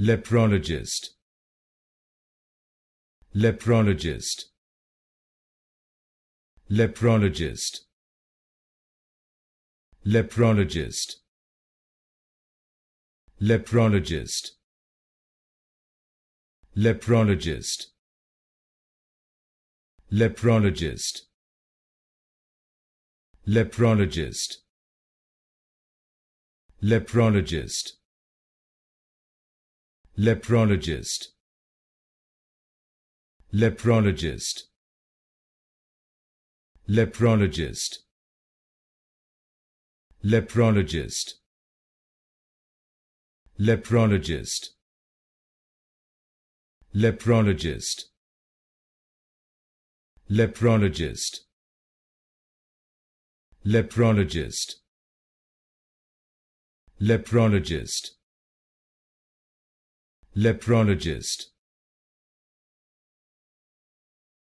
leprologist leprologist leprologist leprologist leprologist leprologist leprologist leprologist leprologist leprologist leprologist leprologist leprologist leprologist leprologist leprologist leprologist